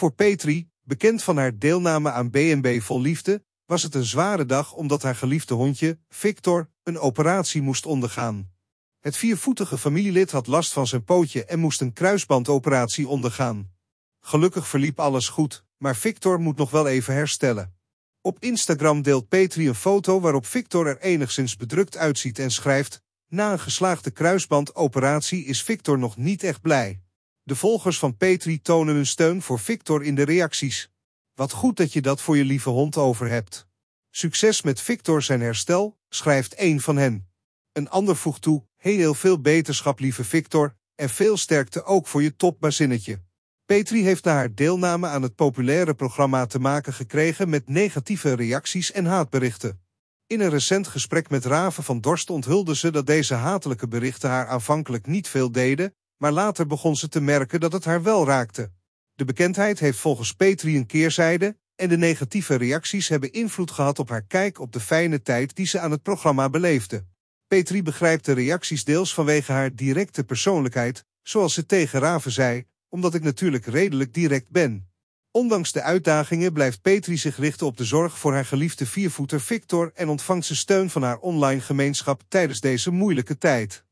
Voor Petri, bekend van haar deelname aan BNB Vol Liefde, was het een zware dag omdat haar geliefde hondje, Victor, een operatie moest ondergaan. Het viervoetige familielid had last van zijn pootje en moest een kruisbandoperatie ondergaan. Gelukkig verliep alles goed, maar Victor moet nog wel even herstellen. Op Instagram deelt Petri een foto waarop Victor er enigszins bedrukt uitziet en schrijft... Na een geslaagde kruisbandoperatie is Victor nog niet echt blij. De volgers van Petri tonen hun steun voor Victor in de reacties. Wat goed dat je dat voor je lieve hond over hebt. Succes met Victor zijn herstel, schrijft een van hen. Een ander voegt toe, heel veel beterschap lieve Victor, en veel sterkte ook voor je topbazinnetje. Petri heeft na haar deelname aan het populaire programma te maken gekregen met negatieve reacties en haatberichten. In een recent gesprek met Raven van Dorst onthulde ze dat deze hatelijke berichten haar aanvankelijk niet veel deden, maar later begon ze te merken dat het haar wel raakte. De bekendheid heeft volgens Petri een keerzijde en de negatieve reacties hebben invloed gehad op haar kijk op de fijne tijd die ze aan het programma beleefde. Petri begrijpt de reacties deels vanwege haar directe persoonlijkheid, zoals ze tegen Raven zei, omdat ik natuurlijk redelijk direct ben. Ondanks de uitdagingen blijft Petri zich richten op de zorg voor haar geliefde viervoeter Victor en ontvangt ze steun van haar online gemeenschap tijdens deze moeilijke tijd.